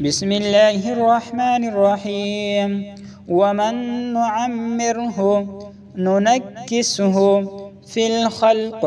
بسم الله الرحمن الرحيم ومن نعمره ننكسه في الخلق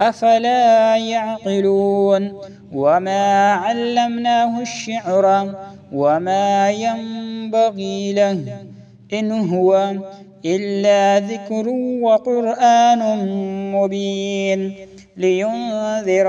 أفلا يعقلون وما علمناه الشعر وما ينبغي له إن هو إلا ذكر وقرآن مبين لينذر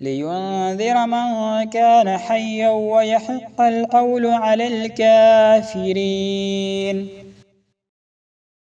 لينذر من كان حيا ويحق القول على الكافرين